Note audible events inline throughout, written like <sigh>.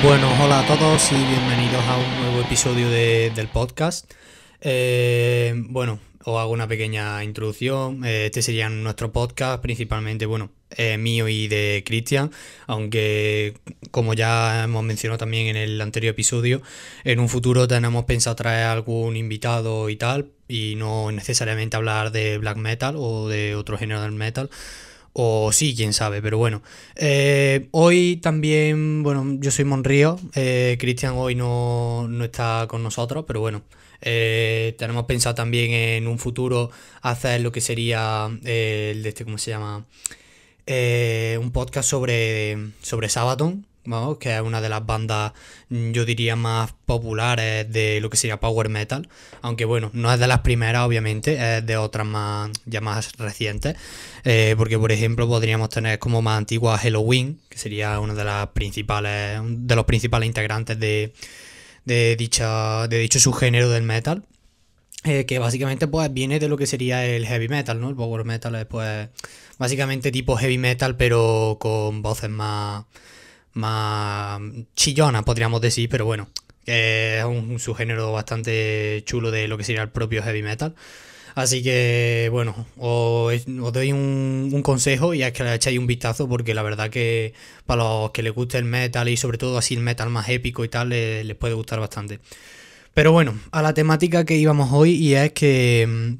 Bueno, hola a todos y bienvenidos a un nuevo episodio del podcast. Eh, bueno, os hago una pequeña introducción. Eh, este sería nuestro podcast, principalmente, bueno, eh, mío y de Cristian, aunque como ya hemos mencionado también en el anterior episodio, en un futuro tenemos pensado traer algún invitado y tal, y no necesariamente hablar de black metal o de otro género del metal, o sí, quién sabe, pero bueno. Eh, hoy también, bueno, yo soy Monrío. Eh, Cristian hoy no, está con nosotros, pero bueno. Eh, tenemos pensado también en un futuro hacer lo que sería el de este, ¿cómo se llama? un podcast sobre, sobre Sabaton, vamos, que es una de las bandas, mm, yo diría, más populares de lo que sería Power Metal. Aunque bueno, no es de las primeras, obviamente, es de otras más, ya más recientes. Eh, porque, por ejemplo, podríamos tener como más antigua Halloween, que sería una de las principales, de los principales integrantes de, de, dicha, de dicho subgénero del metal. Eh, que básicamente pues viene de lo que sería el heavy metal, ¿no? El power metal es pues básicamente tipo heavy metal pero con voces más más chillona, podríamos decir, pero bueno, es un subgénero bastante chulo de lo que sería el propio heavy metal. Así que, bueno, os, doy un, consejo y es que le echéis un vistazo porque la verdad que para los que les guste el metal y sobre todo así el metal más épico y tal, les puede gustar bastante. Pero bueno, a la temática que íbamos hoy y es que mm,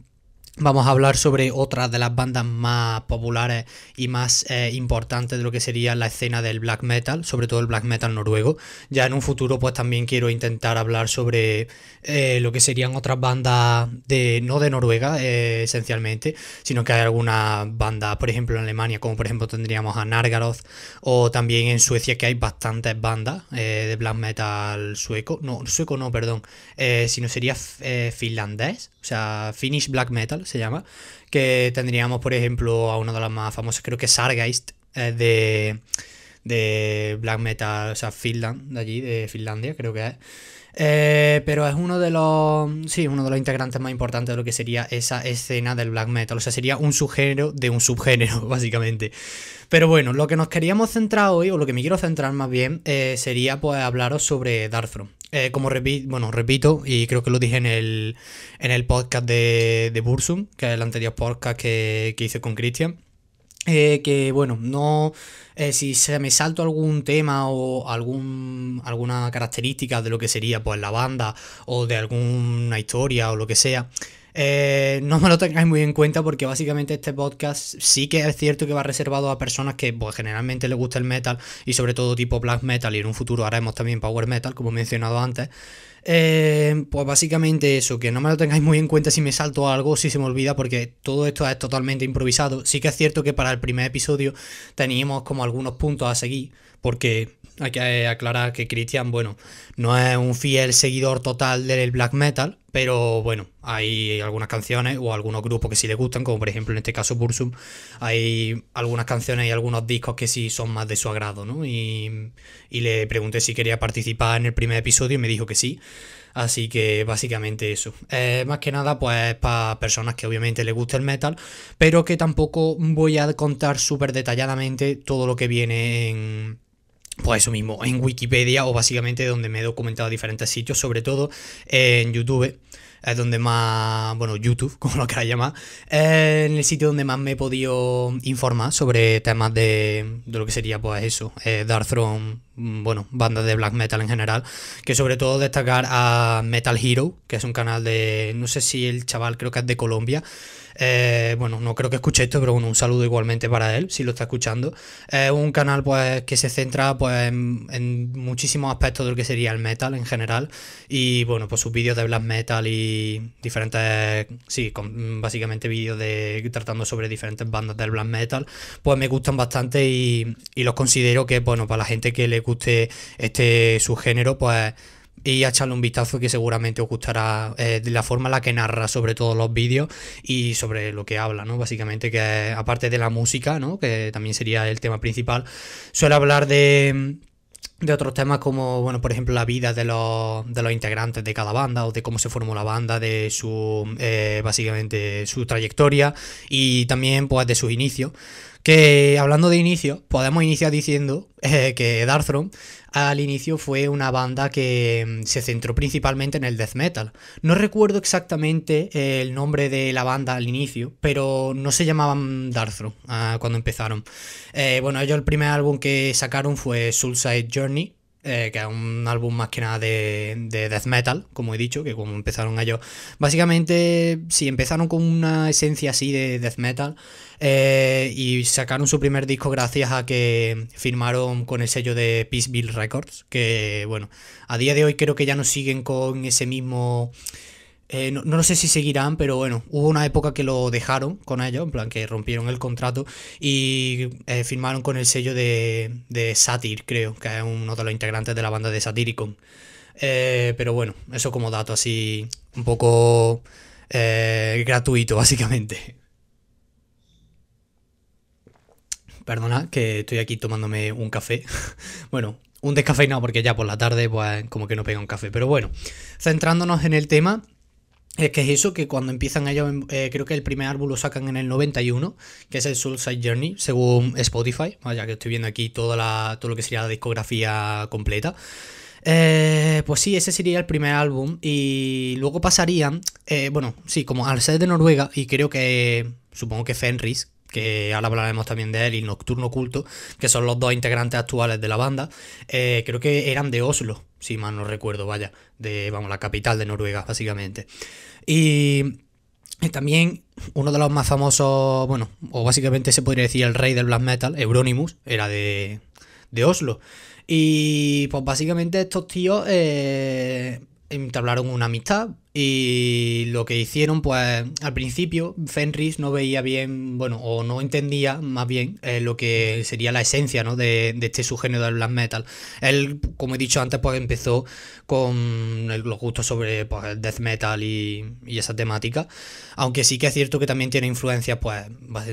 vamos a hablar sobre otras de las bandas más populares y más eh, importantes de lo que sería la escena del black metal, sobre todo el black metal noruego. Ya en un futuro pues también quiero intentar hablar sobre eh, lo que serían otras bandas de no de Noruega eh, esencialmente, sino que hay algunas bandas, por ejemplo en Alemania, como por ejemplo tendríamos a Nargaroth o también en Suecia que hay bastantes bandas de black metal sueco, no, sueco no, perdón, sino sería finlandés, o sea, Finnish Black Metal se llama, que tendríamos, por ejemplo, a una de las más famosas, creo que Sargeist, eh, de, Black Metal, o sea, Finland, de allí, de Finlandia, creo que es. Eh, pero es uno de los. Sí, uno de los integrantes más importantes de lo que sería esa escena del black metal. O sea, sería un subgénero de un subgénero, <laughs> básicamente. Pero bueno, lo que nos queríamos centrar hoy, o lo que me quiero centrar más bien, eh, sería pues hablaros sobre Darkthrone. Eh, como repito, bueno, repito, y creo que lo dije en el, en el podcast de, de Bursum, que es el anterior podcast que, hice con Christian, eh, que bueno, no. Eh, si se me salto algún tema o algún, alguna característica de lo que sería pues la banda o de alguna historia o lo que sea, eh, no me lo tengáis muy en cuenta porque básicamente este podcast sí que es cierto que va reservado a personas que pues, generalmente les gusta el metal y sobre todo tipo black metal y en un futuro haremos también power metal como he mencionado antes. Eh, pues básicamente eso, que no me lo tengáis muy en cuenta si me salto algo, si se me olvida, porque todo esto es totalmente improvisado. Sí que es cierto que para el primer episodio teníamos como algunos puntos a seguir, porque hay que eh, aclarar que Christian, bueno, no es un fiel seguidor total del black metal, pero bueno, hay algunas canciones o algunos grupos que sí le gustan, como por ejemplo en este caso Bursum, hay algunas canciones y algunos discos que sí son más de su agrado, ¿no? Y, le pregunté si quería participar en el primer episodio y me dijo que sí. Así que básicamente eso. Eh, más que nada, pues para personas que obviamente les gusta el metal, pero que tampoco voy a contar súper detalladamente todo lo que viene en, pues eso mismo, en Wikipedia o básicamente donde me he documentado diferentes sitios, sobre todo en YouTube, es donde más, bueno, YouTube, <laughs> como lo queráis llamar, en el sitio donde más me he podido informar sobre temas de, lo que sería, pues eso, eh, Dark Mm, bueno, bandas de black metal en general, que sobre todo destacar a Metal Hero, que es un canal de, no sé si el chaval creo que es de Colombia, eh, bueno, no creo que escuche esto, pero bueno, un saludo igualmente para él, si lo está escuchando. Es un canal pues que se centra pues en, muchísimos aspectos de lo que sería el metal en general. Y bueno, pues sus vídeos de black metal y diferentes. Sí, con, básicamente vídeos de tratando sobre diferentes bandas del black metal. Pues me gustan bastante y, y los considero que, bueno, para la gente que le guste este género pues y a echarle un vistazo que seguramente os gustará eh, de la forma en la que narra sobre todos los vídeos y sobre lo que habla, ¿no? Básicamente que aparte de la música, ¿no? Que también sería el tema principal, suele hablar de de otros temas como, bueno, por ejemplo, la vida de los, de los integrantes de cada banda o de cómo se formó la banda, de su, eh, básicamente, su trayectoria y también, pues, de sus inicios, que hablando de inicio, podemos iniciar diciendo eh, que que Darkthrone al inicio fue una banda que mm, se centró principalmente en el death metal. No recuerdo exactamente eh, el nombre de la banda al inicio, pero no se llamaban Darth ah, cuando empezaron. Eh, bueno, ellos el primer álbum que sacaron fue Soulside Journey, eh, que es un álbum más que nada de, death metal, como he dicho, que como empezaron a yo Básicamente, sí, empezaron con una esencia así de death metal eh, y sacaron su primer disco gracias a que firmaron con el sello de Peaceville Records, que bueno, a día de hoy creo que ya no siguen con ese mismo eh, no, no, sé si seguirán, pero bueno, hubo una época que lo dejaron con ellos, en plan que rompieron el contrato y eh, firmaron con el sello de, de creo, que es uno de los integrantes de la banda de Satyricon. Eh, pero bueno, eso como dato así un poco gratuito, <laughs> básicamente. Perdona, que estoy aquí tomándome un café. <laughs> bueno, un descafeinado porque ya por la tarde pues como que no pega un café. Pero bueno, centrándonos en el tema... Es que es eso que cuando empiezan ellos, eh, creo que el primer álbum lo sacan en el 91, que es el Soulside Journey, según Spotify, vaya, que estoy viendo aquí toda la, todo lo que sería la discografía completa. Eh, pues sí, ese sería el primer álbum y luego pasarían, eh, bueno, sí, como al ser de Noruega y creo que, supongo que Fenris, que ahora hablaremos también de él, y Nocturno Culto, que son los dos integrantes actuales de la banda, eh, creo que eran de Oslo, si mal no recuerdo, vaya, de, vamos, la capital de Noruega, básicamente. Y también uno de los más famosos, bueno, o básicamente se podría decir el rey del black metal, Euronymous, era de, Oslo. Y pues básicamente estos tíos eh, entablaron una amistad, y lo que hicieron, pues al principio Fenris no veía bien, bueno, o no entendía más bien eh, lo que sería la esencia ¿no? de, este subgénero del black metal. Él, como he dicho antes, pues empezó con los gustos sobre pues, el death metal y, y, esa temática. Aunque sí que es cierto que también tiene influencias, pues,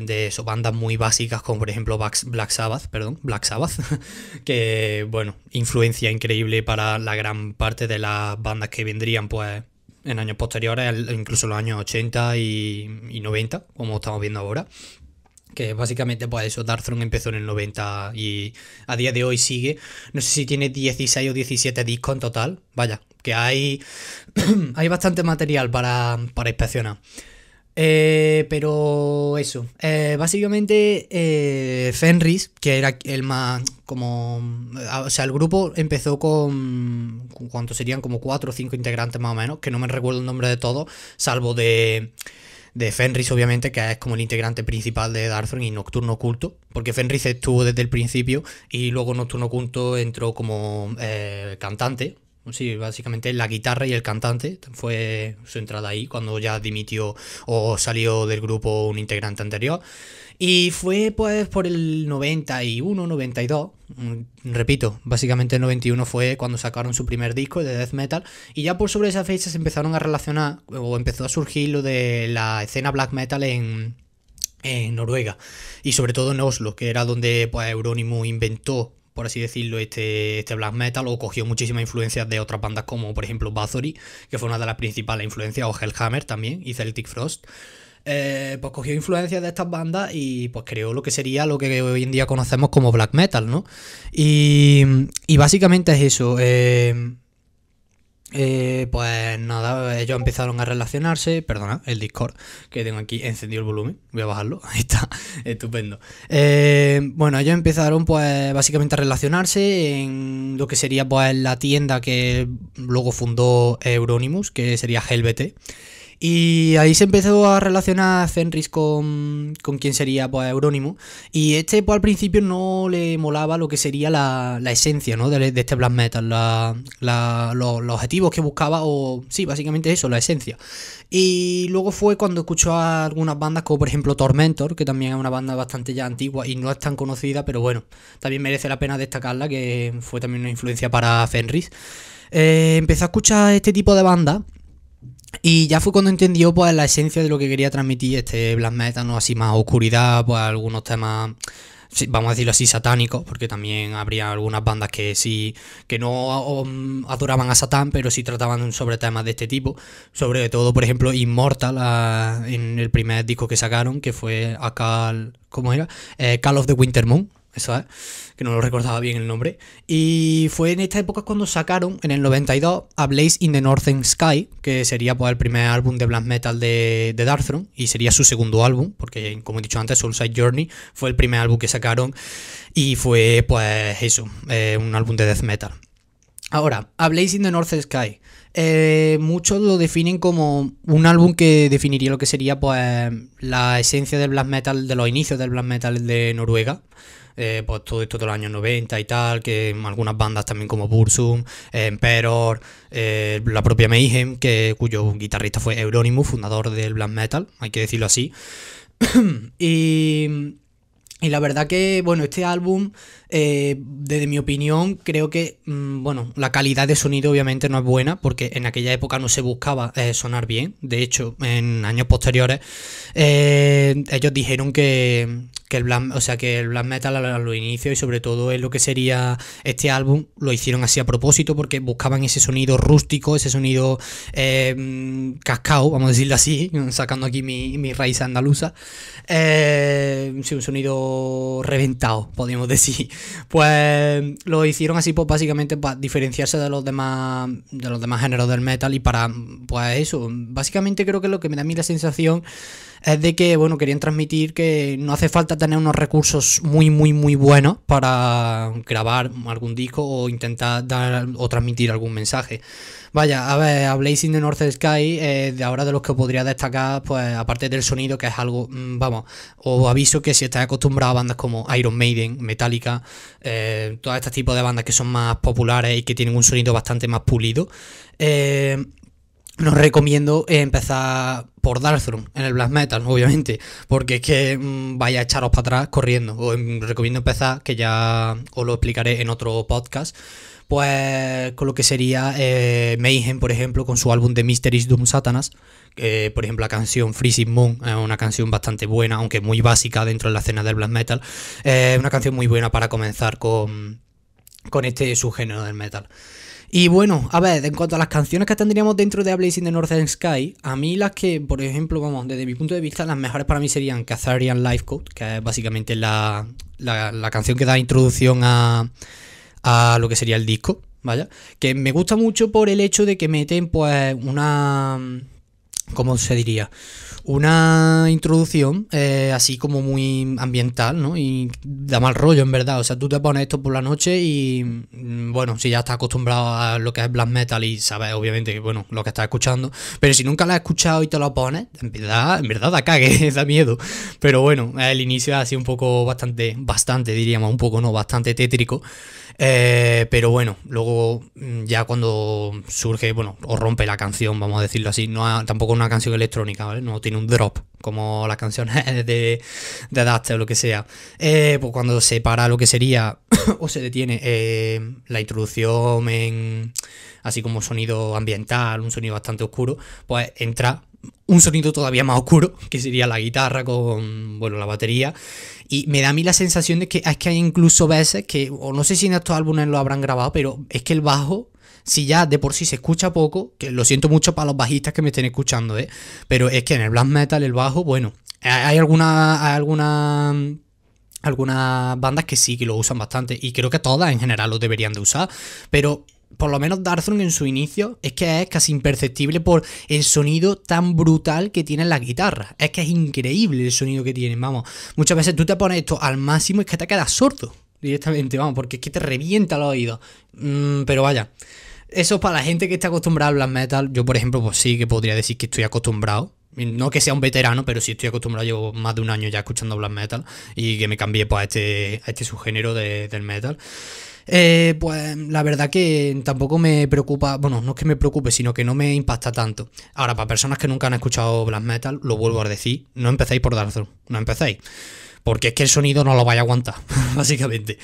de eso, bandas muy básicas, como por ejemplo Black Sabbath, perdón, Black Sabbath, <laughs> que, bueno, influencia increíble para la gran parte de las bandas que vendrían, pues en años posteriores, incluso los años 80 y, y 90, como estamos viendo ahora que básicamente pues eso, Darkthrone empezó en el 90 y a día de hoy sigue. No sé si tiene 16 o 17 discos en total, vaya, que hay, <clears throat> hay bastante material para, para inspeccionar. Eh, pero eso, eh, básicamente eh, Fenris, que era el más como... O sea, el grupo empezó con... cuánto ¿Cuántos serían? Como cuatro o cinco integrantes más o menos, que no me recuerdo el nombre de todos, salvo de de Fenris, obviamente, que es como el integrante principal de Darthron y Nocturno Oculto, porque Fenris estuvo desde el principio y luego Nocturno Oculto entró como cantante, Sí, básicamente la guitarra y el cantante fue su entrada ahí cuando ya dimitió o salió del grupo un integrante anterior. Y fue pues por el 91, 92, mm, repito, básicamente el 91 fue cuando sacaron su primer disco de death metal y ya por sobre esa fecha se empezaron a relacionar o empezó a surgir lo de la escena black metal en, Noruega y sobre todo en Oslo, que era donde pues Euronymous inventó por así decirlo, este, este black metal o cogió muchísimas influencias de otras bandas como por ejemplo Bathory, que fue una de las principales influencias, o Hellhammer también, y Celtic Frost. Eh, pues cogió influencias de estas bandas y pues creó lo que sería lo que hoy en día conocemos como black metal, ¿no? Y, y básicamente es eso. Eh, eh, pues nada, ellos empezaron a relacionarse. Perdona, el Discord que tengo aquí encendió el volumen. Voy a bajarlo. <laughs> Ahí está, estupendo. Eh, bueno, ellos empezaron, pues, básicamente a relacionarse en lo que sería, pues, la tienda que luego fundó Euronymous, que sería GLBT. Y ahí se empezó a relacionar Fenris con, con quien sería pues, Eurónimo. Y este pues, al principio no le molaba lo que sería la, la esencia ¿no? de, este black metal, los, objetivos que buscaba, o sí, básicamente eso, la esencia. Y luego fue cuando escuchó a algunas bandas como por ejemplo Tormentor, que también es una banda bastante ya antigua y no es tan conocida, pero bueno, también merece la pena destacarla, que fue también una influencia para Fenris. Eh, empezó a escuchar este tipo de bandas y ya fue cuando entendió pues, la esencia de lo que quería transmitir este black metal, ¿no? así más oscuridad, pues algunos temas vamos a decirlo así, satánicos, porque también habría algunas bandas que sí, que no mm, adoraban a Satán, pero sí trataban sobre temas de este tipo. Sobre todo, por ejemplo, Immortal, ah, en el primer disco que sacaron, que fue acá, ¿cómo era? Eh, Call of the Winter Moon, eso es, ¿eh? que no lo recordaba bien el nombre. Y fue en esta época cuando sacaron, en el 92, A Blaze in the Northern Sky, que sería pues, el primer álbum de black metal de, de Darkthrone, y sería su segundo álbum, porque como he dicho antes, Soulside Journey fue el primer álbum que sacaron, y fue pues eso, eh, un álbum de death metal. Ahora, A Blaze in the Northern Sky. Eh, muchos lo definen como un álbum que definiría lo que sería pues la esencia del black metal, de los inicios del black metal de Noruega. Eh, pues todo esto de los años 90 y tal, que algunas bandas también como Bursum, eh, Emperor, eh, la propia Mayhem, que, cuyo guitarrista fue Euronymous, fundador del black metal, hay que decirlo así. <clears throat> y, y la verdad que, bueno, este álbum eh, desde mi opinión, creo que, mm, bueno, la calidad de sonido obviamente no es buena, porque en aquella época no se buscaba eh, sonar bien. De hecho, en años posteriores, eh, ellos dijeron que, que el black, o sea, que el black metal a los inicios y sobre todo en lo que sería este álbum lo hicieron así a propósito porque buscaban ese sonido rústico, ese sonido mm, Cascado vamos a decirlo así, <laughs> sacando aquí mi, mi raíz andaluza, un sonido reventado, podríamos <laughs> decir, pues lo hicieron así, pues básicamente para diferenciarse de los demás, de los demás géneros del metal y para, pues eso, básicamente creo que lo que me da a mí la sensación es de que, bueno, querían transmitir que no hace falta tener unos recursos muy, muy, muy buenos para grabar algún disco o intentar dar o transmitir algún mensaje. Vaya, a ver, a Blazing the North Sky, eh, de ahora de los que podría destacar, pues aparte del sonido, que es algo, mm, vamos, os aviso que si estáis acostumbrados a bandas como Iron Maiden, Metallica, eh, todo este tipo de bandas que son más populares y que tienen un sonido bastante más pulido, eh, no recomiendo empezar por Darkthrone en el black metal, obviamente, porque es que mm, vaya a echaros para atrás corriendo. Os em, recomiendo empezar, que ya os lo explicaré en otro podcast, pues con lo que sería eh, Mayhem, por ejemplo, con su álbum de Mysteries Doom Satanas, por ejemplo, la canción Freezing Moon, es una canción bastante buena, aunque muy básica dentro de la escena del black metal, eh, una canción muy buena para comenzar con, con este subgénero del metal. Y bueno, a ver, en cuanto a las canciones que tendríamos dentro de A Blazing the Northern Sky, a mí las que, por ejemplo, vamos, desde mi punto de vista, las mejores para mí serían Catharian Life Code, que es básicamente la, la, canción que da introducción a, a lo que sería el disco, ¿vaya? Que me gusta mucho por el hecho de que meten, pues, una ¿cómo se diría? Una introducción eh, así como muy ambiental, ¿no? Y da mal rollo, en verdad. O sea, tú te pones esto por la noche y, mm, bueno, si ya estás acostumbrado a lo que es black metal y sabes, obviamente, que, bueno, lo que estás escuchando. Pero si nunca la has escuchado y te lo pones, en verdad, en verdad da cague, <laughs> da miedo. Pero bueno, el inicio ha así un poco bastante, bastante, diríamos, un poco, ¿no? Bastante tétrico. Eh, pero bueno, luego mm, ya cuando surge, bueno, o rompe la canción, vamos a decirlo así, no tampoco una canción electrónica, ¿vale? No tiene un drop, como las canciones <laughs> de, de o lo que sea. Eh, pues cuando se para lo que sería, <coughs> o se detiene, eh, la introducción en así como sonido ambiental, un sonido bastante oscuro, pues entra un sonido todavía más oscuro, <laughs> que sería la guitarra con, bueno, la batería. Y me da a mí la sensación de que es que hay incluso veces que, o no sé si en estos álbumes lo habrán grabado, pero es que el bajo si ya de por sí se escucha poco, que lo siento mucho para los bajistas que me estén escuchando, ¿eh? pero es que en el black metal el bajo, bueno, hay alguna... Hay alguna algunas bandas que sí que lo usan bastante y creo que todas en general lo deberían de usar, pero por lo menos vader en su inicio es que es casi imperceptible por el sonido tan brutal que tiene la guitarra, Es que es increíble el sonido que tienen, vamos. Muchas veces tú te pones esto al máximo y es que te quedas sordo directamente, vamos, porque es que te revienta los oídos. Mm, pero vaya. Eso para la gente que está acostumbrada al black metal. Yo, por ejemplo, pues sí que podría decir que estoy acostumbrado. No que sea un veterano, pero sí estoy acostumbrado, llevo más de un año ya escuchando black metal y que me cambie pues, a, este, este subgénero del metal. Eh, pues la verdad que tampoco me preocupa, bueno, no es que me preocupe, sino que no me impacta tanto. Ahora, para personas que nunca han escuchado black metal, lo vuelvo a decir, no empecéis por Dark no empecéis porque es que el sonido no lo vaya a aguantar, <laughs> básicamente.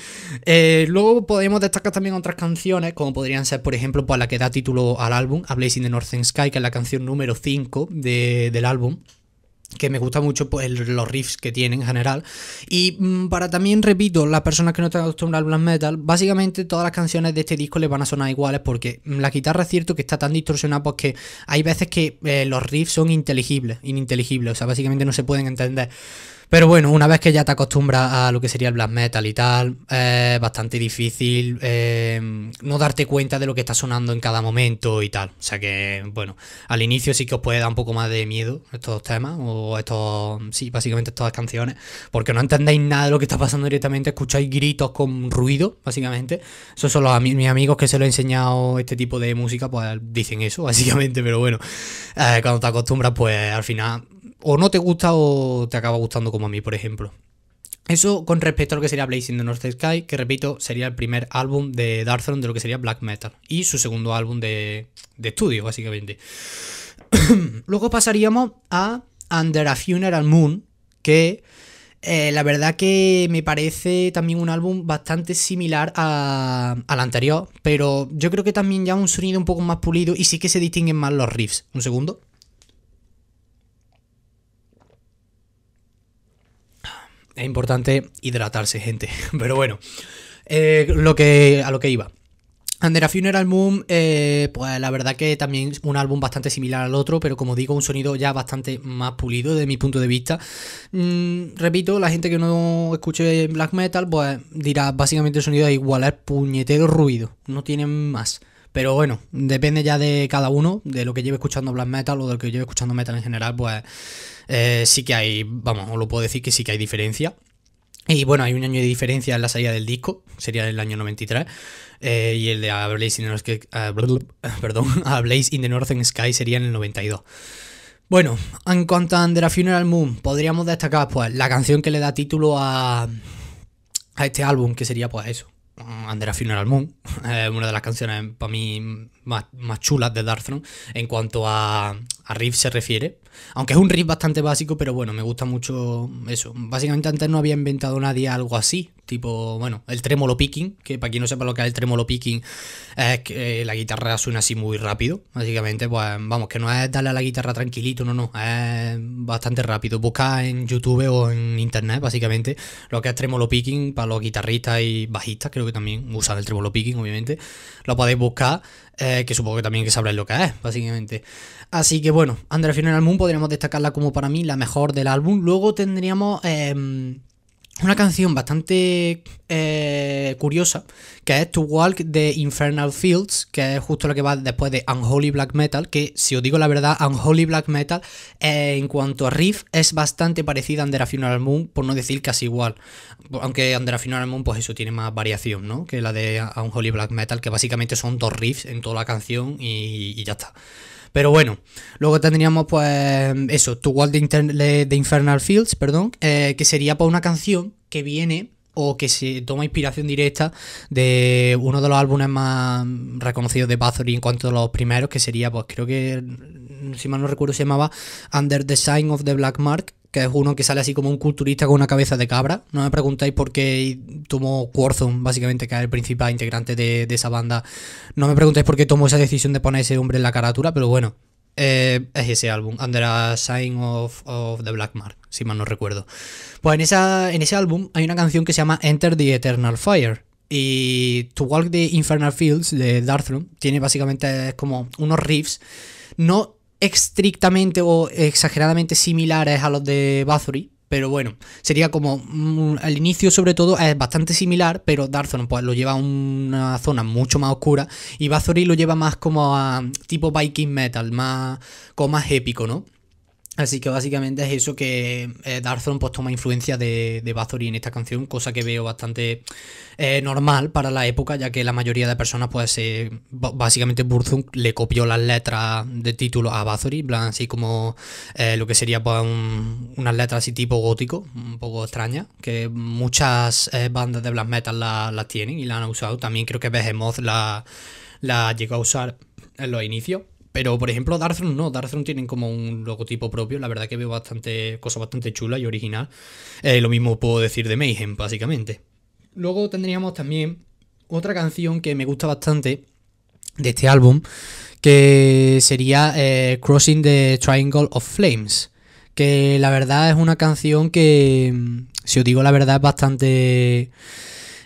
Eh, luego podemos destacar también otras canciones, como podrían ser, por ejemplo, pues, la que da título al álbum, A Blazing the Northern Sky, que es la canción número 5 del álbum que me gusta mucho pues, los riffs que tiene en general. Y mm, para también, repito, las personas que no están acostumbradas al black metal, básicamente todas las canciones de este disco les van a sonar iguales porque mm, la guitarra es cierto que está tan distorsionada porque pues, hay veces que eh, los riffs son inteligibles, ininteligibles, o sea, básicamente no se pueden entender. Pero bueno, una vez que ya te acostumbras a lo que sería el black metal y tal, es bastante difícil em, no darte cuenta de lo que está sonando en cada momento y tal. O sea que, bueno, al inicio sí que os puede dar un poco más de miedo estos temas o estos, sí, básicamente estas canciones, porque no entendéis nada de lo que está pasando directamente, escucháis gritos con ruido, básicamente. eso son los, mis amigos que se lo he enseñado este tipo de música, pues dicen eso, <laughs> básicamente, pero bueno, eh, cuando te acostumbras, pues al final o no te gusta o te acaba gustando como a mí, por ejemplo. Eso con respecto a lo que sería Blazing the North Sky, que repito, sería el primer álbum de Darth de lo que sería Black Metal. Y su segundo álbum de, de estudio, básicamente. <coughs> Luego pasaríamos a Under a Funeral Moon, que eh, la verdad que me parece también un álbum bastante similar al anterior, pero yo creo que también ya un sonido un poco más pulido y sí que se distinguen más los riffs. Un segundo. es importante hidratarse, gente. <laughs> Pero bueno, eh, lo que, a lo que iba. Under a Funeral Moon, eh, pues la verdad que también es un álbum bastante similar al otro, pero como digo, un sonido ya bastante más pulido De mi punto de vista. Mm, repito, la gente que no escuche black metal, pues dirá básicamente el sonido es igual, es puñetero ruido, no tienen más. Pero bueno, depende ya de cada uno, de lo que lleve escuchando black metal o de lo que lleve escuchando metal en general, pues eh, sí que hay, vamos, os lo puedo decir que sí que hay diferencia. Y bueno, hay un año de diferencia en la salida del disco, sería el año 93, eh, y el de a Blaze, ah, <laughs> <laughs> in the Northern Sky sería en el 92. Bueno, en cuanto a Under a Funeral Moon, podríamos destacar pues la canción que le da título a, este álbum, que sería pues eso, Under a Funeral Moon, <laughs> una de las canciones para mí más, chulas de Dark en cuanto a, riff se refiere. Aunque es un riff bastante básico, pero bueno, me gusta mucho eso. Básicamente antes no había inventado nadie algo así, tipo, bueno, el tremolo picking, que para quien no sepa lo que es el tremolo picking, es que eh, la guitarra suena así muy rápido, básicamente, pues vamos, que no es darle a la guitarra tranquilito, no, no, es bastante rápido. Busca en YouTube o en Internet, básicamente, lo que es tremolo picking para los guitarristas y bajistas, creo que también usan el tremolo picking, obviamente, lo podéis buscar eh, que supongo que también que sabréis lo que es, básicamente. Así que bueno, Andrea final Moon podríamos destacarla como para mí la mejor del álbum. Luego tendríamos em, una canción bastante eh, curiosa, que es To Walk de Infernal Fields, que es justo la que va después de Unholy Black Metal, que si os digo la verdad, Unholy Black Metal eh, en cuanto a riff es bastante parecida a Under a Final Moon, por no decir casi igual, aunque Under a Final Moon pues eso tiene más variación, ¿no? Que la de Unholy Black Metal, que básicamente son dos riffs en toda la canción y ya está. Pero bueno, luego tendríamos pues eso, To Wall de, Infernal Fields, perdón, eh, que sería pues una canción que viene o que se toma inspiración directa de uno de los álbumes más reconocidos de Bathory en cuanto a los primeros, que sería, pues creo que, si mal no recuerdo, se llamaba Under the Sign of the Black Mark, que es uno que sale así como un culturista con una cabeza de cabra. No me preguntéis por qué tomó Quorthon básicamente, que es el principal integrante de, esa banda. No me preguntéis por qué tomó esa decisión de poner ese hombre en la carátula, pero bueno, eh, es ese álbum, Under a Sign of, the Black Mark, si mal no recuerdo. Pues en, esa, en ese álbum hay una canción que se llama Enter the Eternal Fire, y To Walk the Infernal Fields de Darthrone tiene básicamente como unos riffs no estrictamente o exageradamente similares a los de Bathory, pero bueno, sería como mm, al inicio sobre todo es bastante similar, pero Zone pues lo lleva a una zona mucho más oscura y Bathory lo lleva más como a tipo Viking Metal, más como más épico, ¿no? Así que básicamente es eso que eh, pues, toma influencia de, de Bathory en esta canción, cosa que veo bastante eh, normal para la época, ya que la mayoría de personas pues básicamente Burzum le copió las letras de título a Bathory, así como eh, lo que sería pues, unas letras así tipo gótico, un poco extraña, que muchas eh, bandas de black metal las la tienen y la han usado, también creo que Behemoth la, la llegó a usar en los inicios. Pero, por ejemplo, Darkthrone no. Darkthrone tienen como un logotipo propio. La verdad que veo bastante cosa bastante chula y original. Eh, lo mismo puedo decir de Mayhem, básicamente. Luego tendríamos también otra canción que me gusta bastante de este álbum, que sería eh, Crossing the Triangle of Flames. Que la verdad es una canción que, si os digo la verdad, es bastante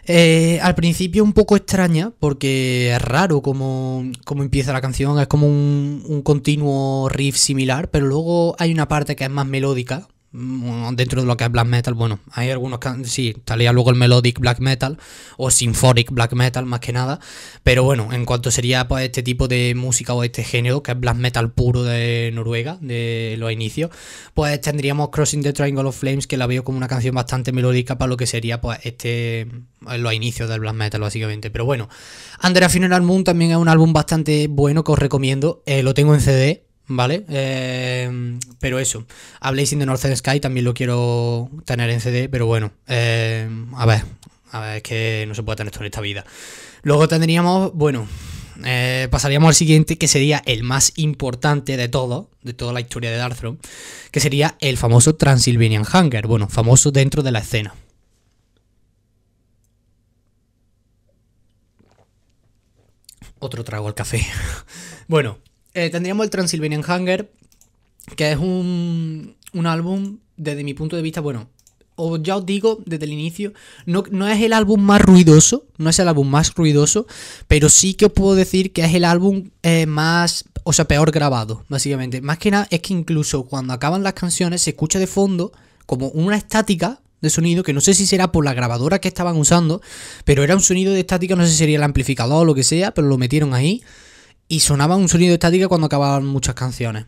eh, al principio un poco extraña, porque es raro como, empieza la canción, es como un, un, continuo riff similar, pero luego hay una parte que es más melódica, Mm, dentro de lo que es black metal, bueno, hay algunos que sí, estaría luego el melodic black metal o symphonic black metal más que nada, pero bueno, en cuanto sería pues este tipo de música o este género que es black metal puro de Noruega de los inicios, pues tendríamos Crossing the Triangle of Flames que la veo como una canción bastante melódica para lo que sería pues este los inicios del black metal básicamente, pero bueno, Andrea Final Moon también es un álbum bastante bueno que os recomiendo, eh, lo tengo en CD, ¿vale? Eh, pero eso, a Blazing the Northern Sky también lo quiero tener en CD, pero bueno, eh, a ver, a ver, es que no se puede tener esto en esta vida. Luego tendríamos, bueno, eh, pasaríamos al siguiente, que sería el más importante de todo, de toda la historia de darth que sería el famoso Transylvanian Hunger, bueno, famoso dentro de la escena. Otro trago al café. <laughs> bueno, eh, tendríamos el Transylvanian Hunger, que es un, álbum, desde mi punto de vista, bueno, o ya os digo desde el inicio, no, no, es el álbum más ruidoso, no es el álbum más ruidoso, pero sí que os puedo decir que es el álbum eh, más, o sea, peor grabado, básicamente. Más que nada es que incluso cuando acaban las canciones se escucha de fondo como una estática de sonido, que no sé si será por la grabadora que estaban usando, pero era un sonido de estática, no sé si sería el amplificador o lo que sea, pero lo metieron ahí y sonaba un sonido estático cuando acababan muchas canciones.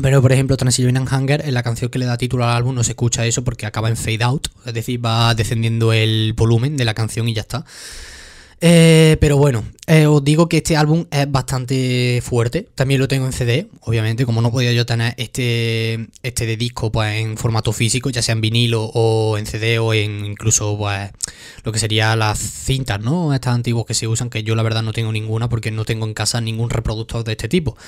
Pero, por ejemplo, Transylvanian Hunger, en la canción que le da título al álbum, no se escucha eso porque acaba en fade out, es decir, va descendiendo el volumen de la canción y ya está. Eh, pero bueno, eh, os digo que este álbum es bastante fuerte. También lo tengo en CD, obviamente, como no podía yo tener este, este de disco pues, en formato físico, ya sea en vinilo o en CD o en incluso pues, lo que sería las cintas, ¿no? Estas antiguas que se usan, que yo la verdad no tengo ninguna porque no tengo en casa ningún reproductor de este tipo.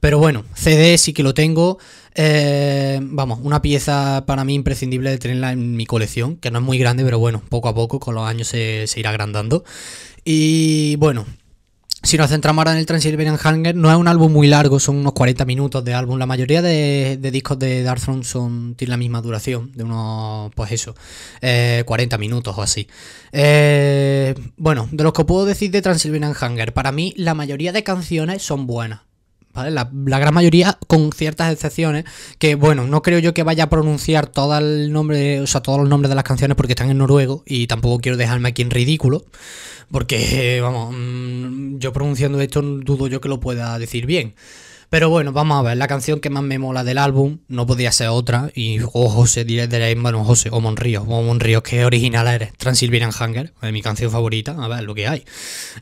Pero bueno, CD sí que lo tengo. Eh, vamos, una pieza para mí imprescindible de tenerla en mi colección, que no es muy grande, pero bueno, poco a poco con los años se, irá agrandando. Y bueno, si nos centramos ahora en el Transylvanian Hunger, no es un álbum muy largo, son unos 40 minutos de álbum. La mayoría de, discos de Dark tienen la misma duración, de unos, pues eso, 40 eh, minutos o así. Eh, bueno, de los que puedo decir de Transylvanian Hunger, para mí la mayoría de canciones son buenas. La, gran mayoría, con ciertas excepciones, que bueno, no creo yo que vaya a pronunciar todo el nombre, o sea, todos los nombres de las canciones porque están en noruego y tampoco quiero dejarme aquí en ridículo, porque, vamos, mm, yo pronunciando esto dudo yo que lo pueda decir bien. Pero bueno, vamos a ver, la canción que más me mola del álbum no podía ser otra. Y oh, José, diréis, bueno, José, o Mon Monrío, o Mon que que original eres. Transylvanian Hunger, es mi canción favorita, a ver lo que hay.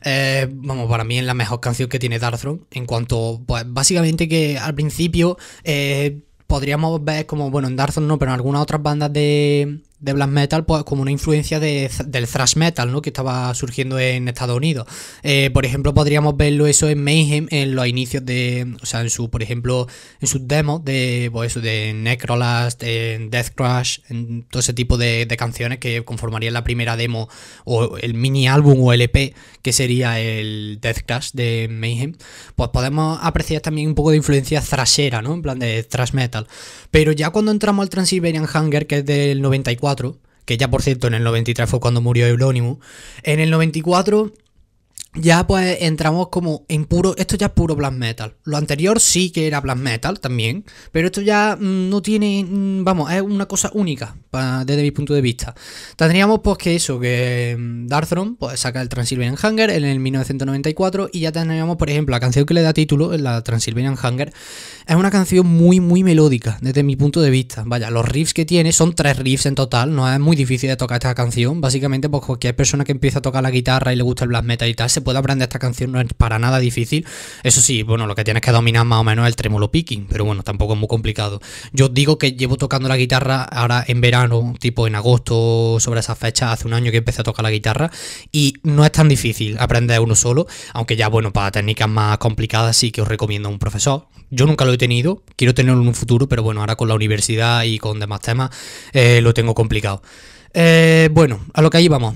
Eh, vamos, para mí es la mejor canción que tiene Darkthrone, En cuanto, pues básicamente que al principio eh, podríamos ver como, bueno, en Darkthrone no, pero en algunas otras bandas de de black metal pues, como una influencia de, del thrash metal, ¿no? Que estaba surgiendo en Estados Unidos. Eh, por ejemplo, podríamos verlo eso en Mayhem en los inicios de, o sea, en su, por ejemplo, en sus demos de, pues, de Necrolast, en Death Crash, en todo ese tipo de, canciones que conformarían la primera demo o el mini álbum o LP que sería el Death Crash de Mayhem. Pues podemos apreciar también un poco de influencia thrashera, ¿no? En plan de thrash metal. Pero ya cuando entramos al Transiberian Hunger, que es del 94 que ya por cierto en el 93 fue cuando murió Eurónimo en el 94 ya pues entramos como en puro, esto ya es puro black metal. Lo anterior sí que era black metal también, pero esto ya mm, no tiene, mm, vamos, es una cosa única desde mi punto de vista. Tendríamos pues que eso, que mmm, pues saca el Transylvanian Hunger en el 1994 y ya tendríamos por ejemplo la canción que le da título, la Transylvanian Hunger, es una canción muy muy melódica desde mi punto de vista. Vaya, los riffs que tiene son tres riffs en total, no es muy difícil de tocar esta canción, básicamente pues cualquier persona que empieza a tocar la guitarra y le gusta el black metal y tal puede aprender esta canción, no es para nada difícil. Eso sí, bueno, lo que tienes que dominar más o menos es el tremolo picking, pero bueno, tampoco es muy complicado. Yo digo que llevo tocando la guitarra ahora en verano, tipo en agosto, sobre esas fechas, hace un año que empecé a tocar la guitarra, y no es tan difícil aprender uno solo, aunque ya, bueno, para técnicas más complicadas sí que os recomiendo un profesor. Yo nunca lo he tenido, quiero tenerlo en un futuro, pero bueno, ahora con la universidad y con demás temas eh, lo tengo complicado. Eh, bueno, a lo que ahí vamos.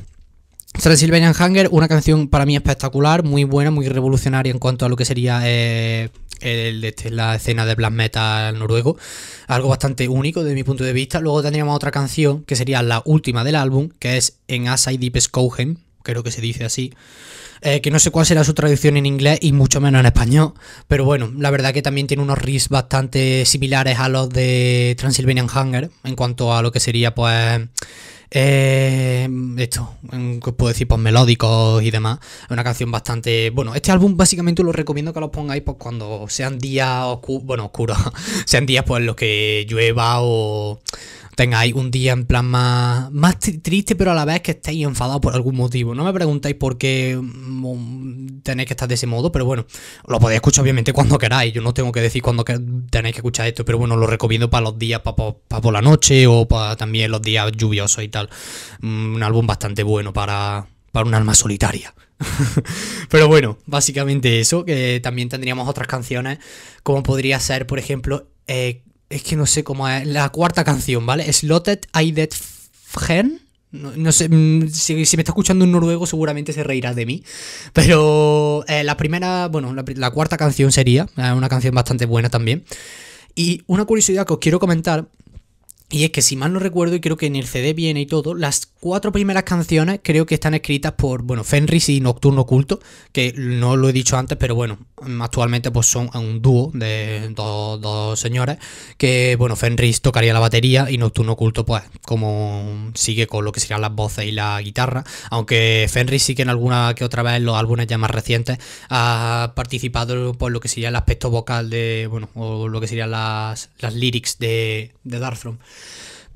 Transylvanian Hunger, una canción para mí espectacular, muy buena, muy revolucionaria en cuanto a lo que sería eh, este, la escena de black metal noruego. Algo bastante único desde mi punto de vista. Luego tendríamos otra canción que sería la última del álbum, que es En Asa y Deep Skogen, creo que se dice así. Eh, que no sé cuál será su traducción en inglés y mucho menos en español. Pero bueno, la verdad que también tiene unos riffs bastante similares a los de Transylvanian Hunger en cuanto a lo que sería pues eh, esto, puedo decir, pues melódicos y demás. Es una canción bastante. Bueno, este álbum básicamente lo recomiendo que lo pongáis pues, cuando sean días oscuros. Bueno, oscuros. <laughs> sean días pues en los que llueva o tengáis un día en plan más, más triste, pero a la vez que estéis enfadados por algún motivo. No me preguntáis por qué mm, tenéis que estar de ese modo, pero bueno, lo podéis escuchar obviamente cuando queráis. Yo no tengo que decir cuándo tenéis que escuchar esto, pero bueno, lo recomiendo para los días, para, por la noche o para también los días lluviosos y tal. Mm, un álbum bastante bueno para, para un alma solitaria. <laughs> Pero bueno, básicamente eso, que también tendríamos otras canciones, como podría ser, por ejemplo, eh, es que no sé cómo es. La cuarta canción, ¿vale? Slotted idet No, no sé, mm, si, me está escuchando un noruego seguramente se reirá de mí. Pero eh, la primera, bueno, la, cuarta canción sería, es una canción bastante buena también. Y una curiosidad que os quiero comentar y es que si mal no recuerdo, y creo que en el CD viene y todo, las cuatro primeras canciones creo que están escritas por, bueno, Fenris y Nocturno Oculto, que no lo he dicho antes, pero bueno, actualmente pues son un dúo de dos, señores que bueno Fenris tocaría la batería y Nocturno Culto pues como sigue con lo que serían las voces y la guitarra aunque Fenris sí que en alguna que otra vez en los álbumes ya más recientes ha participado por lo que sería el aspecto vocal de bueno o lo que serían las, las lyrics de, de Dark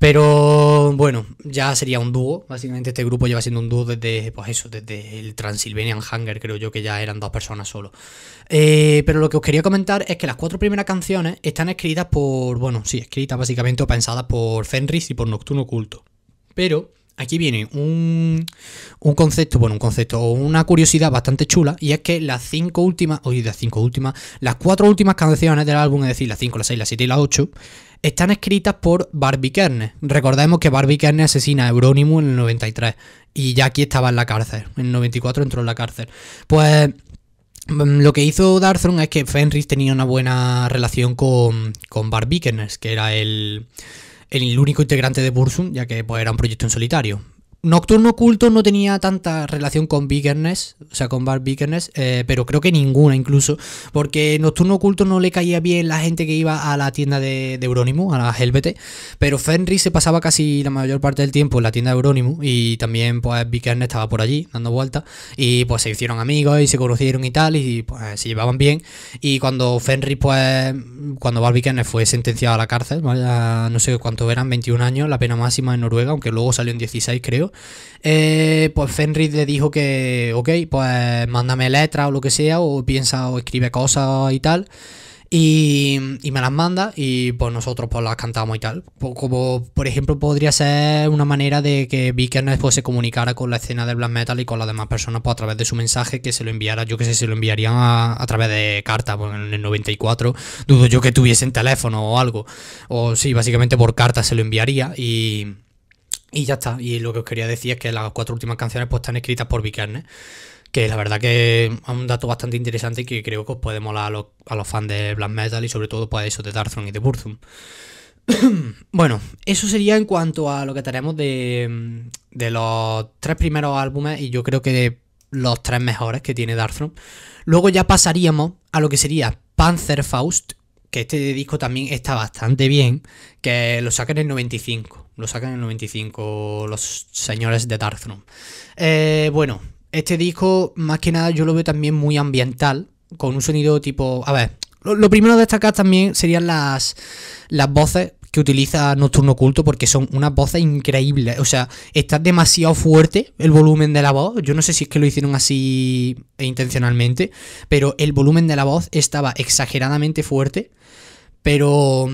pero bueno, ya sería un dúo. Básicamente este grupo lleva siendo un dúo desde, pues eso, desde el Transylvanian Hunger, creo yo que ya eran dos personas solo. Eh, pero lo que os quería comentar es que las cuatro primeras canciones están escritas por, bueno, sí, escritas básicamente o pensadas por Fenris y por Nocturno Oculto. Pero aquí viene un, un concepto, bueno, un concepto o una curiosidad bastante chula, y es que las cinco últimas, oye, las cinco últimas, las cuatro últimas canciones del álbum, es decir, las cinco, las seis, las siete y las ocho, están escritas por Barbie Kernes. Recordemos que Barbie Kerner asesina a Euronymous en el 93 y Jackie estaba en la cárcel. En el 94 entró en la cárcel. Pues mm, lo que hizo Darthron es que Fenris tenía una buena relación con, con Barbie Kerner, que era el, el único integrante de Bursum, ya que pues, era un proyecto en solitario. Nocturno Oculto no tenía tanta relación con Bickerness, o sea, con Bar Bickerness, eh, pero creo que ninguna incluso, porque Nocturno Oculto no le caía bien la gente que iba a la tienda de, de a la Helvete, pero Fenris se pasaba casi la mayor parte del tiempo en la tienda de Eurónimo y también pues Bickerness estaba por allí dando vueltas y pues se hicieron amigos y se conocieron y tal y pues se llevaban bien y cuando Fenris pues, cuando Bar Bickerness fue sentenciado a la cárcel, no sé cuánto eran, 21 años, la pena máxima en Noruega, aunque luego salió en 16 creo, eh, pues Fenrir le dijo que, ok, pues mándame letras o lo que sea, o piensa o escribe cosas y tal. Y, me las manda y pues nosotros pues las cantamos y tal. Pues, como por ejemplo podría ser una manera de que Vikernes pues se comunicara con la escena del black metal y con las demás personas pues a través de su mensaje que se lo enviara, yo que sé, se lo enviarían a, través de carta, pues en el 94 dudo yo que tuviesen teléfono o algo. O sí, básicamente por carta se lo enviaría y... Y ya está. Y lo que os quería decir es que las cuatro últimas canciones pues están escritas por Vikernes. Que la verdad que es un dato bastante interesante y que creo que os puede molar a los, fans de Black Metal y sobre todo para pues, eso de Darthron y de Burzum. <coughs> bueno, eso sería en cuanto a lo que tenemos de, los tres primeros álbumes y yo creo que de los tres mejores que tiene Darthron. Luego ya pasaríamos a lo que sería Faust que este disco también está bastante bien, que lo saca en el 95. Lo sacan en el 95 los señores de Darth eh, bueno, este disco, más que nada, yo lo veo también muy ambiental, con un sonido tipo... A ver, lo, primero a destacar también serían las, las voces que utiliza Nocturno Oculto porque son unas voces increíbles. O sea, está demasiado fuerte el volumen de la voz. Yo no sé si es que lo hicieron así intencionalmente, pero el volumen de la voz estaba exageradamente fuerte. Pero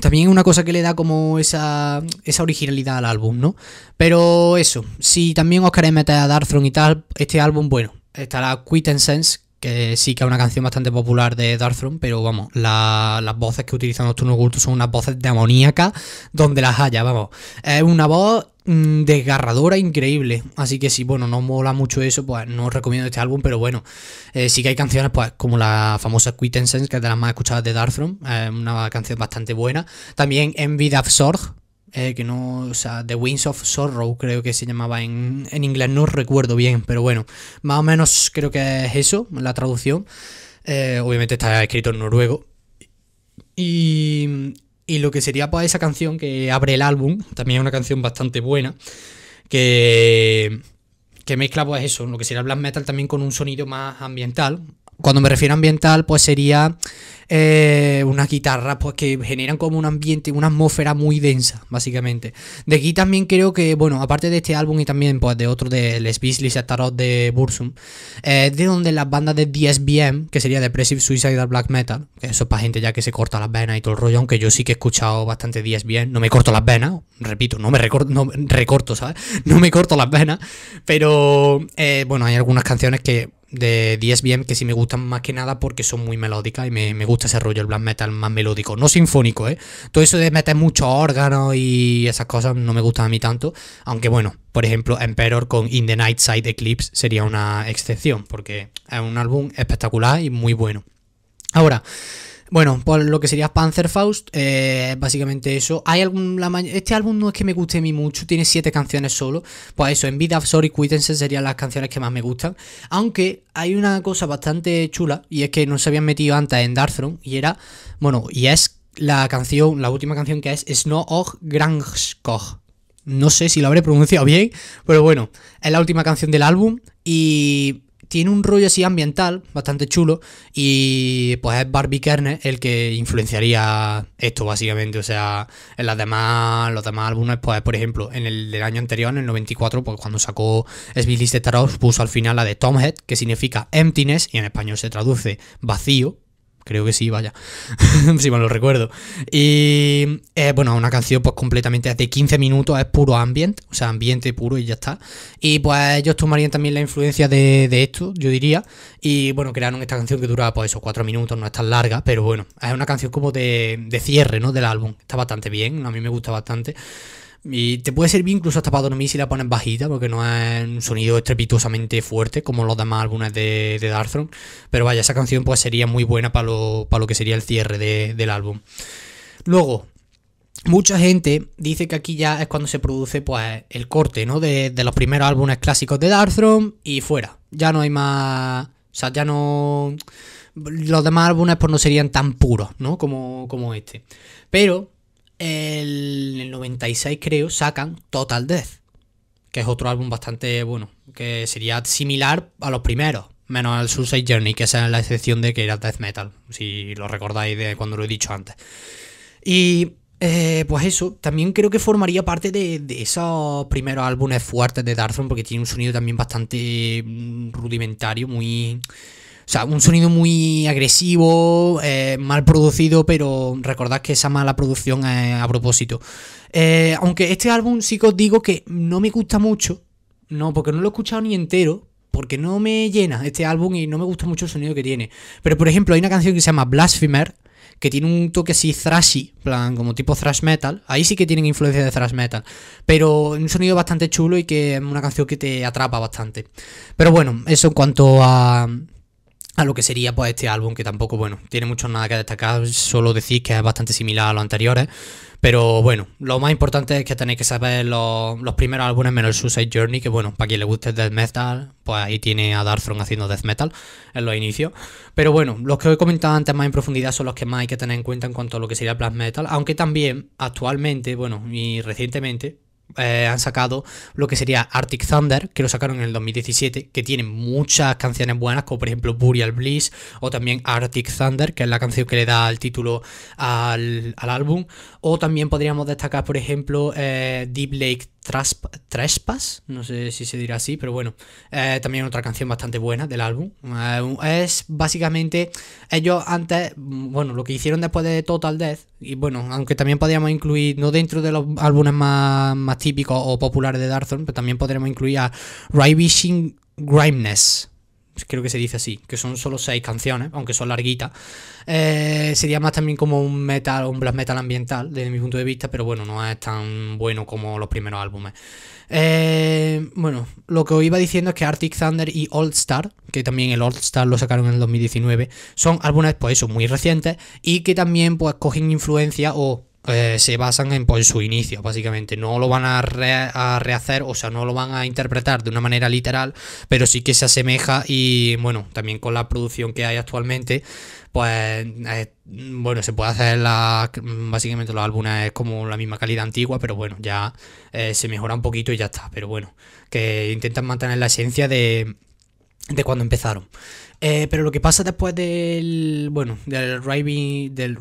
también es una cosa que le da como esa, esa originalidad al álbum, ¿no? Pero eso, si también os queréis meter a Darkthrone y tal, este álbum, bueno, estará Sense, que sí que es una canción bastante popular de Darkthrone, pero vamos, las voces que utilizan los turnos ocultos son unas voces demoníacas donde las haya, vamos. Es una voz Mm, desgarradora increíble. Así que si, bueno, no mola mucho eso, pues no recomiendo este álbum, pero bueno, eh, sí que hay canciones pues como la famosa Sense, que es de las más escuchadas de Darkthrone, eh, una canción bastante buena. También Envy of Sorg, eh, que no, o sea, The Winds of Sorrow creo que se llamaba en inglés, no recuerdo bien, pero bueno, más o menos creo que es eso, la traducción. Eh, obviamente está escrito en noruego, y, y lo que sería para pues, esa canción que abre el álbum, también es una canción bastante buena, que, que mezcla pues eso, lo que sería el black metal también con un sonido más ambiental, cuando me refiero a ambiental, pues sería Una eh, unas guitarras pues, que generan como un ambiente, una atmósfera muy densa, básicamente. De aquí también creo que, bueno, aparte de este álbum y también pues, de otro de Les Beasleys Tarot de Bursum, eh, de donde las bandas de DSBM, que sería Depressive Suicidal Black Metal, que eso es para gente ya que se corta las venas y todo el rollo, aunque yo sí que he escuchado bastante DSBM, no me corto las venas, repito, no me recorto, no, ¿sabes? <laughs> No me corto las venas, pero eh, bueno, hay algunas canciones que de DSBM que sí me gustan más que nada porque son muy melódicas y me, me, gusta ese rollo, el black metal más melódico, no sinfónico, ¿eh? Todo eso de meter muchos órganos y esas cosas no me gustan a mí tanto, aunque bueno, por ejemplo, Emperor con In the Night Side Eclipse sería una excepción porque es un álbum espectacular y muy bueno. Ahora, bueno, por pues lo que sería Panzerfaust, eh, básicamente eso. Hay algún. este álbum no es que me guste a mí mucho, tiene siete canciones solo. Pues eso, en Vida, Sorry, Quítense serían las canciones que más me gustan. Aunque hay una cosa bastante chula, y es que no se habían metido antes en Darkthrone, y era. Bueno, y es la canción, la última canción que es Snow of Granskog. No sé si lo habré pronunciado bien, pero bueno, es la última canción del álbum y tiene un rollo así ambiental bastante chulo y pues es Barbie Kerner el que influenciaría esto básicamente, o sea, en las demás, los demás álbumes, pues por ejemplo, en el del año anterior, en el 94, pues cuando sacó Sbilis de Tarot, puso al final la de Tom Head, que significa emptiness y en español se traduce vacío, Creo que sí, vaya. <laughs> si mal lo recuerdo. Y es eh, bueno, una canción pues completamente de 15 minutos, es puro ambient, o sea, ambiente puro y ya está. Y pues ellos tomarían también la influencia de, esto, yo diría. Y bueno, crearon esta canción que dura pues esos 4 minutos, no es tan larga, pero bueno, es una canción como de, de cierre, ¿no? Del álbum. Está bastante bien, a mí me gusta bastante. Y te puede servir incluso hasta para dormir si la pones bajita, porque no es un sonido estrepitosamente fuerte como los demás álbumes de, de Dark Pero vaya, esa canción pues sería muy buena para lo, que sería el cierre del álbum. Luego, mucha gente dice que aquí ya es cuando se produce pues el corte, ¿no? De, los primeros álbumes clásicos de Dark y fuera. Ya no hay más... O sea, ya no... Los demás álbumes pues no serían tan puros, ¿no? Como, como este. Pero el, el 96 creo, sacan Total Death, que es otro álbum bastante bueno, que sería similar a los primeros, menos al Suicide Journey, que esa es la excepción de que era death metal, si lo recordáis de cuando lo he dicho antes. Y eh, pues eso, también creo que formaría parte de, esos primeros álbumes fuertes de Darth porque tiene un sonido también bastante mm, rudimentario, muy o sea, un sonido muy agresivo, eh, mal producido, pero recordad que esa mala producción a propósito. Eh, aunque este álbum sí que os digo que no me gusta mucho, no, porque no lo he escuchado ni entero, porque no me llena este álbum y no me gusta mucho el sonido que tiene. Pero por ejemplo, hay una canción que se llama Blasphemer, que tiene un toque así thrashy, plan como tipo thrash metal. Ahí sí que tienen influencia de thrash metal, pero un sonido bastante chulo y que es una canción que te atrapa bastante. Pero bueno, eso en cuanto a a lo que sería pues este álbum, que tampoco, bueno, tiene mucho nada que destacar, solo decir que es bastante similar a los anteriores, pero bueno, lo más importante es que tenéis que saber los, primeros álbumes menos el Suicide Journey, que bueno, para quien le guste el death metal, pues ahí tiene a Darthron haciendo death metal en los inicios, pero bueno, los que he comentado antes más en profundidad son los que más hay que tener en cuenta en cuanto a lo que sería el black metal, aunque también actualmente, bueno, y recientemente, eh, han sacado lo que sería Arctic Thunder, que lo sacaron en el 2017, que tiene muchas canciones buenas, como por ejemplo Burial Bliss o también Arctic Thunder, que es la canción que le da el título al álbum, o también podríamos destacar, por ejemplo, eh, Deep Lake Trespass, no sé si se dirá así, pero bueno, eh, también otra canción bastante buena del álbum. Eh, es básicamente, ellos antes, bueno, lo que hicieron después de Total Death, y bueno, aunque también podríamos incluir, no dentro de los álbumes más, típicos o populares de Dark pero también podríamos incluir a Ravishing Grimeness pues creo que se dice así, que son solo seis canciones, aunque son larguitas. Eh, sería más también como un metal, un black metal ambiental, desde mi punto de vista, pero bueno, no es tan bueno como los primeros álbumes. Eh, bueno, lo que os iba diciendo es que Arctic Thunder y All Star, que también el All Star lo sacaron en el 2019, son álbumes, pues eso, muy recientes y que también pues cogen influencia o eh, se basan en pues, su inicio, básicamente. No lo van a, rehacer, o sea, no lo van a interpretar de una manera literal, pero sí que se asemeja y, bueno, también con la producción que hay actualmente, pues, eh, bueno, se puede hacer la, básicamente los álbumes como la misma calidad antigua, pero bueno, ya eh, se mejora un poquito y ya está. Pero bueno, que intentan mantener la esencia de de cuando empezaron. Eh, pero lo que pasa después del, bueno, del, Ravishing del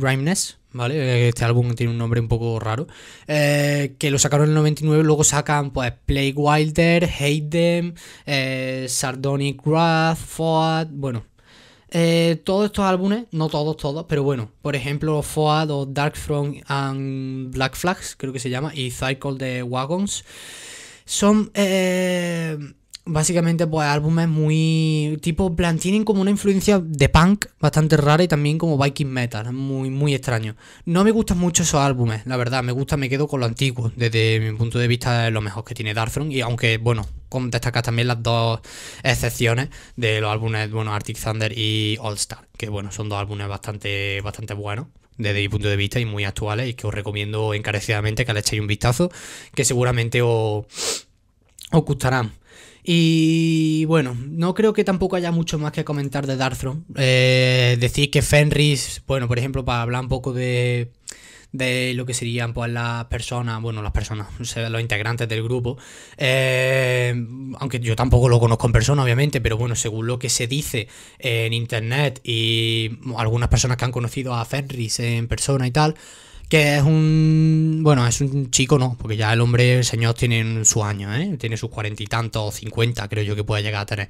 Grimeness, ¿vale? Este álbum tiene un nombre un poco raro, eh, que lo sacaron en el 99, luego sacan pues Play Wilder, Hate Them, eh, Sardonic Wrath, Foad, bueno. todos estos álbumes, no todos, todos, pero bueno, por ejemplo, Foad o Dark Throne and Black Flags, creo que se llama, y Cycle de Wagons, son básicamente pues álbumes muy tipo plan tienen como una influencia de punk bastante rara y también como viking metal muy muy extraño no me gustan mucho esos álbumes la verdad me gusta me quedo con lo antiguo desde mi punto de vista es lo mejor que tiene from y aunque bueno destacas también las dos excepciones de los álbumes bueno Arctic Thunder y All Star que bueno son dos álbumes bastante bastante buenos desde mi punto de vista y muy actuales y que os recomiendo encarecidamente que le echéis un vistazo que seguramente os os gustarán y bueno, no creo que tampoco haya mucho más que comentar de Darthron. Eh, decir que Fenris, bueno, por ejemplo, para hablar un poco de, de lo que serían pues las personas, bueno, las personas, los integrantes del grupo. Eh, aunque yo tampoco lo conozco en persona, obviamente, pero bueno, según lo que se dice en internet y algunas personas que han conocido a Fenris en persona y tal, que es un. Bueno, es un chico, no, porque ya el hombre, el señor, tiene su año, ¿eh? Tiene sus cuarenta y tantos, o cincuenta, creo yo que pueda llegar a tener.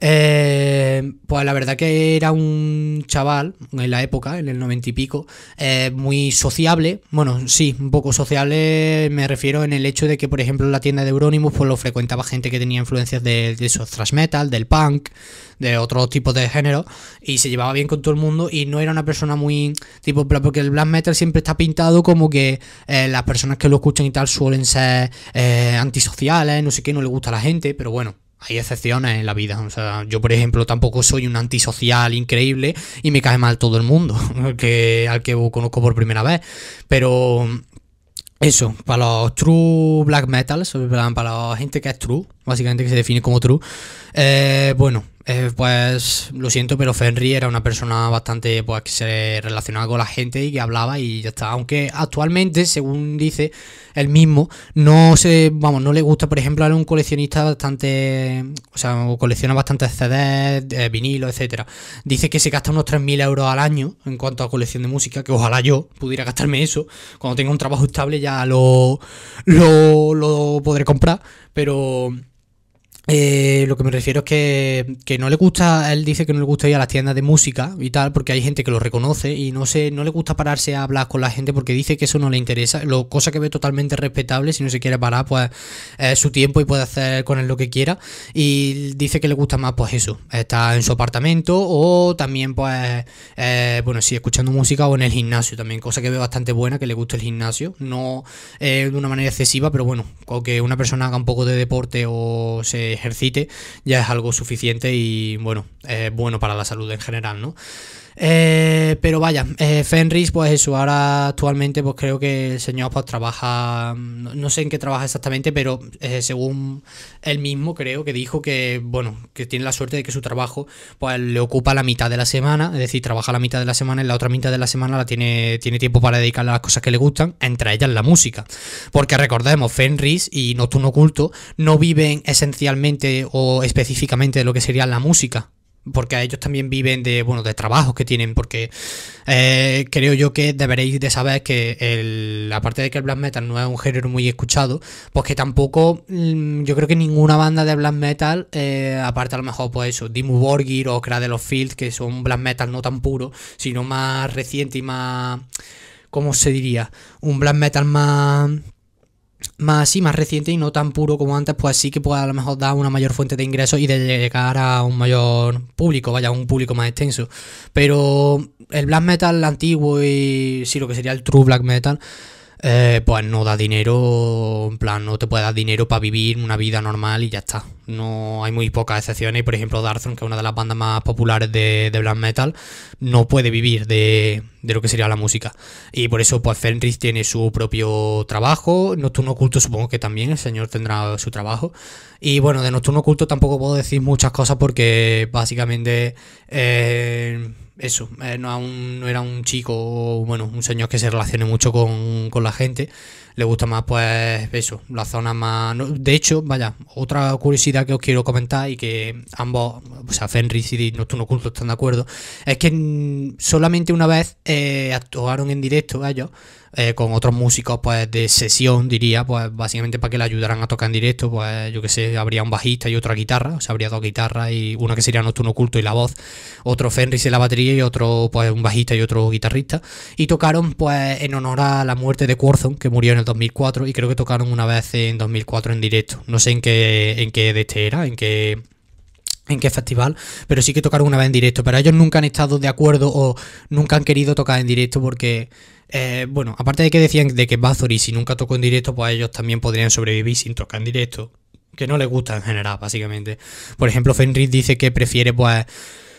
Eh, pues la verdad que era un chaval en la época, en el noventa y pico, eh, muy sociable. Bueno, sí, un poco sociable, me refiero en el hecho de que, por ejemplo, la tienda de Euronymous, pues lo frecuentaba gente que tenía influencias de, de esos thrash metal, del punk de otro tipo de género, y se llevaba bien con todo el mundo, y no era una persona muy tipo, porque el black metal siempre está pintado como que eh, las personas que lo escuchan y tal suelen ser eh, antisociales, no sé qué, no le gusta a la gente, pero bueno, hay excepciones en la vida. O sea, yo, por ejemplo, tampoco soy un antisocial increíble y me cae mal todo el mundo, <laughs> que, al que conozco por primera vez. Pero eso, para los true black metal, para la gente que es true, básicamente que se define como true, eh, bueno, eh, pues lo siento, pero Fenry era una persona bastante pues, que se relacionaba con la gente y que hablaba y ya está. Aunque actualmente, según dice él mismo, no se, vamos, no le gusta, por ejemplo, a un coleccionista bastante, o sea, colecciona bastante CDs, eh, vinilo, vinilos, etcétera. Dice que se gasta unos 3.000 euros al año en cuanto a colección de música, que ojalá yo pudiera gastarme eso. Cuando tenga un trabajo estable ya lo, lo, lo podré comprar, pero... Eh, lo que me refiero es que, no le gusta, él dice que no le gusta ir a las tiendas de música y tal, porque hay gente que lo reconoce y no se, no le gusta pararse a hablar con la gente porque dice que eso no le interesa, lo, cosa que ve totalmente respetable, si no se quiere parar, pues es eh, su tiempo y puede hacer con él lo que quiera. Y dice que le gusta más, pues eso, está en su apartamento o también, pues, eh, bueno, si escuchando música o en el gimnasio también, cosa que ve bastante buena, que le gusta el gimnasio, no de una manera excesiva, pero bueno, o que una persona haga un poco de deporte o se ejercite ya es algo suficiente y bueno, es bueno para la salud en general, ¿no? Eh, pero vaya, eh, Fenris, pues eso, ahora actualmente, pues creo que el señor pues trabaja, no sé en qué trabaja exactamente, pero eh, según él mismo creo que dijo que, bueno, que tiene la suerte de que su trabajo, pues le ocupa la mitad de la semana, es decir, trabaja la mitad de la semana y la otra mitad de la semana la tiene, tiene tiempo para dedicarle a las cosas que le gustan, entre ellas la música. Porque recordemos, Fenris y Nocturno Oculto no viven esencialmente o específicamente de lo que sería la música, porque ellos también viven de, bueno, de trabajos que tienen, porque eh, creo yo que deberéis de saber que el, aparte de que el black metal no es un género muy escuchado, pues que tampoco, mm, yo creo que ninguna banda de black metal, eh, aparte a lo mejor por pues eso, Dimmu Borgir o Cradle of Field, que son black metal no tan puro, sino más reciente y más, ¿cómo se diría? Un black metal más más sí más reciente y no tan puro como antes, pues sí que puede a lo mejor dar una mayor fuente de ingresos y de llegar a un mayor público, vaya, un público más extenso. Pero el black metal antiguo y sí, lo que sería el true black metal, eh, pues no da dinero, en plan, no te puede dar dinero para vivir una vida normal y ya está. No hay muy pocas excepciones. Por ejemplo, Darthron, que es una de las bandas más populares de, black metal, no puede vivir de, de, lo que sería la música. Y por eso, pues Fenris tiene su propio trabajo. Nocturno Oculto, supongo que también el señor tendrá su trabajo. Y bueno, de Nocturno Oculto tampoco puedo decir muchas cosas porque básicamente. Eh, eso, eh, no, un, no, era un chico, bueno, un señor que se relacione mucho con, la gente, le gusta más pues eso, la zona más... de hecho, vaya, otra curiosidad que os quiero comentar y que ambos, o sea, Fenris y Nocturno Oculto están de acuerdo, es que solamente una vez eh, actuaron en directo ellos eh, con otros músicos pues de sesión, diría, pues básicamente para que le ayudaran a tocar en directo, pues yo que sé, habría un bajista y otra guitarra, o sea, habría dos guitarras y una que sería Nocturno Oculto y la voz, otro Fenris y la batería y otro pues un bajista y otro guitarrista y tocaron pues en honor a la muerte de Quorthon que murió en el 2004 y creo que tocaron una vez en 2004 en directo, no sé en qué en qué de este era, en qué en qué festival, pero sí que tocaron una vez en directo. Pero ellos nunca han estado de acuerdo o nunca han querido tocar en directo porque, eh, bueno, aparte de que decían de que Bathory si nunca tocó en directo, pues ellos también podrían sobrevivir sin tocar en directo. Que no les gusta en general, básicamente. Por ejemplo, Fenris dice que prefiere, pues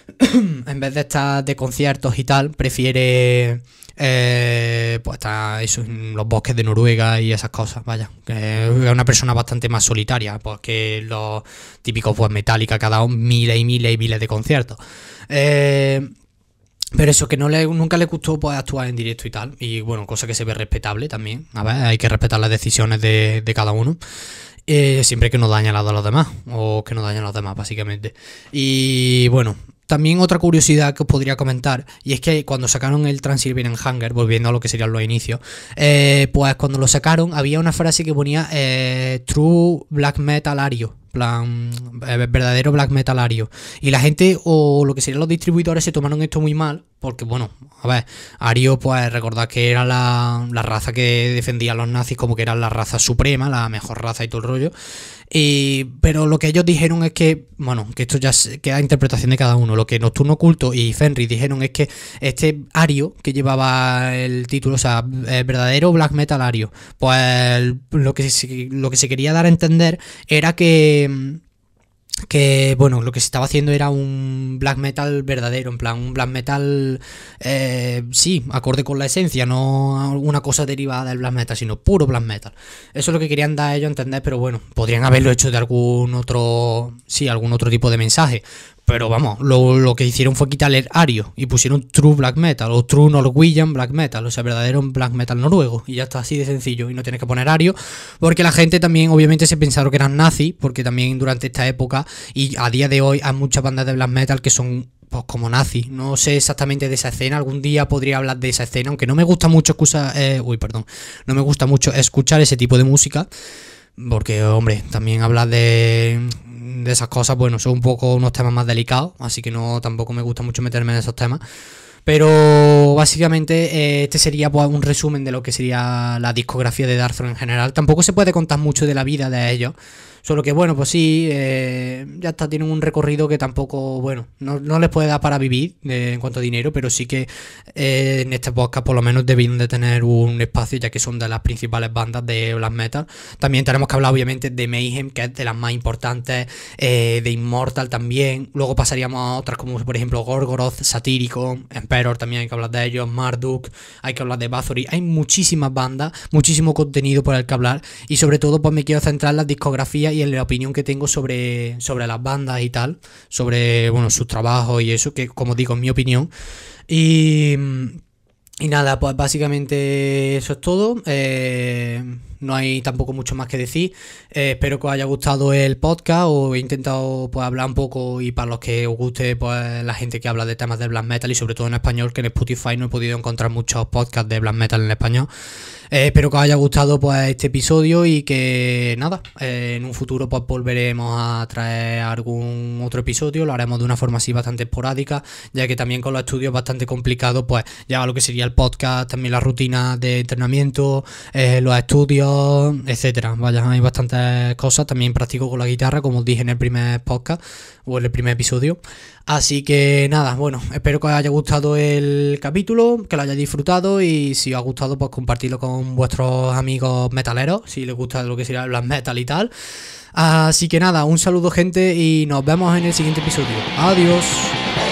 <coughs> en vez de estar de conciertos y tal, prefiere eh, pues estar en los bosques de Noruega y esas cosas, vaya. es una persona bastante más solitaria, porque los típicos pues Metallica cada ha miles y miles y miles de conciertos. Eh, pero eso, que no nunca le gustó pues, actuar en directo y tal. Y bueno, cosa que se ve respetable también. A ver, hay que respetar las decisiones de, cada uno. Eh, siempre que no daña a de los demás. O que no daña a los demás, básicamente. Y bueno, también otra curiosidad que os podría comentar, y es que cuando sacaron el Transylvanian Hunger, volviendo a lo que serían los inicios, eh, pues cuando lo sacaron había una frase que ponía eh, True Black Metalario, plan eh, verdadero black Metal Ario, Y la gente o lo que serían los distribuidores se tomaron esto muy mal, porque bueno, a ver, Ario pues recordad que era la, raza que a los nazis como que era la raza suprema, la mejor raza y todo el rollo. Y, pero lo que ellos dijeron es que, bueno, que esto ya queda interpretación de cada uno. Lo que Nocturno Oculto y Fenry dijeron es que este Ario que llevaba el título, o sea, el verdadero Black Metal Ario, pues lo que, lo que se quería dar a entender era que que bueno, lo que se estaba haciendo era un black metal verdadero, en plan, un black metal, eh, sí, acorde con la esencia, no una cosa derivada del black metal, sino puro black metal. Eso es lo que querían dar ellos a entender, pero bueno, podrían haberlo hecho de algún otro, sí, algún otro tipo de mensaje. Pero vamos, lo, lo, que hicieron fue quitarle ario y pusieron true black metal o true norwegian black metal, o sea, verdadero black metal noruego. Y ya está así de sencillo. Y no tienes que poner ario, porque la gente también, obviamente, se pensaron que eran nazis, porque también durante esta época y a día de hoy hay muchas bandas de black metal que son pues como nazi. No sé exactamente de esa escena. Algún día podría hablar de esa escena. Aunque no me gusta mucho eh, uy, perdón. No me gusta mucho escuchar ese tipo de música. Porque, hombre, también hablar de de esas cosas, bueno, son un poco unos temas más delicados, así que no tampoco me gusta mucho meterme en esos temas. Pero básicamente eh, este sería pues, un resumen de lo que sería la discografía de Dark en general. Tampoco se puede contar mucho de la vida de ellos, Solo que bueno, pues sí, eh, ya está, tienen un recorrido que tampoco, bueno, no, no les puede dar para vivir eh, en cuanto a dinero, pero sí que eh, en este podcast por lo menos debieron de tener un espacio, ya que son de las principales bandas de black metal. También tenemos que hablar obviamente de Mayhem, que es de las más importantes, de Immortal también. Luego pasaríamos a otras como por ejemplo Gorgoroth, Satírico, Emperor también hay que hablar de ellos, Marduk, hay que hablar de Bathory. Hay muchísimas bandas, muchísimo contenido por el que hablar y sobre todo pues me quiero centrar en las discografías y en la opinión que tengo sobre, sobre las bandas y tal, sobre, bueno, sus trabajos y eso, que como digo, es mi opinión. Y, nada, pues básicamente eso es todo. Eh, no hay tampoco mucho más que decir. Eh, espero que os haya gustado el podcast o he intentado pues, hablar un poco y para los que os guste pues, la gente que habla de temas de black metal y sobre todo en español, que en Spotify no he podido encontrar muchos podcasts de black metal en español. Eh, espero que os haya gustado pues, este episodio y que nada, eh, en un futuro pues volveremos a traer algún otro episodio, lo haremos de una forma así bastante esporádica, ya que también con los estudios bastante complicado pues ya lo que sería el podcast, también la rutina de entrenamiento, eh, los estudios, etcétera. Vaya, hay bastantes cosas, también practico con la guitarra, como os dije en el primer podcast o en el primer episodio. Así que nada, bueno, espero que os haya gustado el capítulo, que lo hayáis disfrutado y si os ha gustado pues compartirlo con vuestros amigos metaleros, si les gusta lo que será las metal y tal. Así que nada, un saludo gente y nos vemos en el siguiente episodio. Adiós.